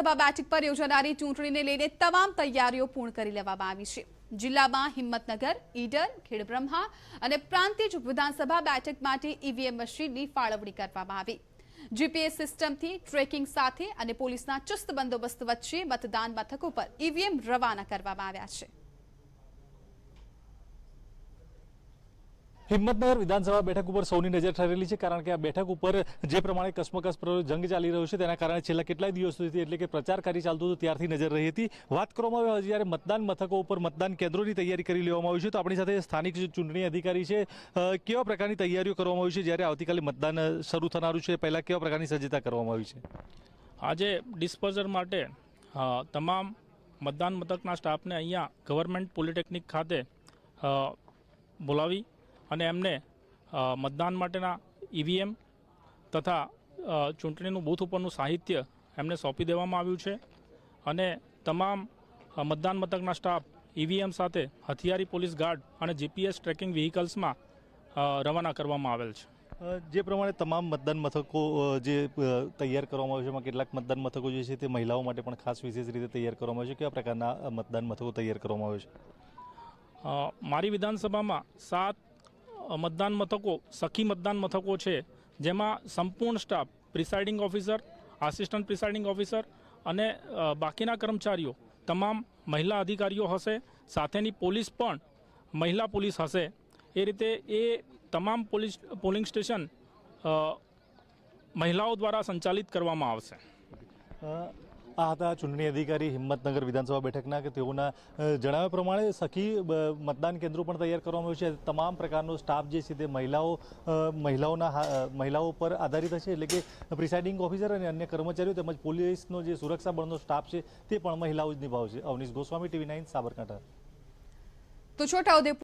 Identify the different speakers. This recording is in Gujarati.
Speaker 1: સભા બેઠક પર યોજાનારી ચૂંટણીને લઈને તમામ તૈયારીઓ પૂર્ણ કરી લેવામાં આવી છે જિલ્લામાં હિંમતનગર ઈડર ખેડબ્રહ્મા અને પ્રાંતિજ વિધાનસભા બેઠક માટે ઈવીએમ મશીનની ફાળવણી કરવામાં આવી જીપીએસ સિસ્ટમથી ટ્રેકિંગ સાથે અને પોલીસના ચુસ્ત બંદોબસ્ત વચ્ચે મતદાન મથકો પર ઈવીએમ રવાના કરવામાં આવ્યા છે
Speaker 2: હિંમતનગર વિધાનસભા બેઠક ઉપર સૌની નજર ઠરેલી છે કારણ કે આ બેઠક ઉપર જે પ્રમાણે કસમકસ જંગ ચાલી રહ્યો છે તેના કારણે છેલ્લા કેટલાય દિવસોથી એટલે કે પ્રચાર કાર્ય ચાલતું હતું ત્યારથી નજર રહી હતી વાત કરવામાં આવે જ્યારે મતદાન મથકો ઉપર મતદાન કેન્દ્રોની તૈયારી કરી લેવામાં આવી છે તો આપણી સાથે સ્થાનિક ચૂંટણી અધિકારી છે કેવા પ્રકારની તૈયારીઓ કરવામાં આવી છે જ્યારે આવતીકાલે મતદાન શરૂ થનારું છે પહેલાં કેવા પ્રકારની સજ્જતા કરવામાં આવી છે
Speaker 3: આજે ડિસ્પોઝર માટે તમામ મતદાન મથકના સ્ટાફને અહીંયા ગવર્મેન્ટ પોલિટેકનિક ખાતે બોલાવી અને એમને મતદાન માટેના ઈવીએમ તથા ચૂંટણીનું બૂથ ઉપરનું સાહિત્ય એમને સોંપી દેવામાં આવ્યું છે અને તમામ મતદાન મથકના સ્ટાફ ઈવીએમ સાથે હથિયારી પોલીસ ગાર્ડ અને જીપીએસ ટ્રેકિંગ વ્હીકલ્સમાં રવાના કરવામાં આવેલ છે
Speaker 2: જે પ્રમાણે તમામ મતદાન મથકો જે તૈયાર કરવામાં આવ્યું છે એમાં કેટલાક મતદાન મથકો જે છે તે મહિલાઓ માટે પણ ખાસ વિશેષ રીતે તૈયાર કરવામાં આવ્યું છે કેવા પ્રકારના મતદાન મથકો તૈયાર કરવામાં આવ્યું
Speaker 3: છે મારી વિધાનસભામાં સાત મતદાન મથકો સખી મતદાન મથકો છે જેમાં સંપૂર્ણ staff presiding officer assistant presiding officer અને બાકીના કર્મચારીઓ તમામ મહિલા અધિકારીઓ હશે સાથેની પોલીસ પણ મહિલા પોલીસ હશે એ રીતે એ તમામ પોલીસ પોલિંગ સ્ટેશન મહિલાઓ દ્વારા સંચાલિત કરવામાં આવશે
Speaker 2: આ હતા ચૂંટણી અધિકારી હિંમતનગર વિધાનસભા બેઠકના કે તેઓના જણાવ્યા પ્રમાણે સખી મતદાન કેન્દ્રો પણ તૈયાર કરવામાં આવ્યું છે તમામ પ્રકારનો સ્ટાફ જે છે તે મહિલાઓ મહિલાઓના મહિલાઓ પર આધારિત હશે એટલે કે પ્રિસાઇડિંગ ઓફિસર અને અન્ય કર્મચારીઓ તેમજ પોલીસનો જે સુરક્ષા બળનો સ્ટાફ છે તે પણ મહિલાઓ જ નિભાવશે અવનીશ ગોસ્વામી ટીવી નાઇન સાબરકાંઠા
Speaker 1: તો છોટાઉદેપુર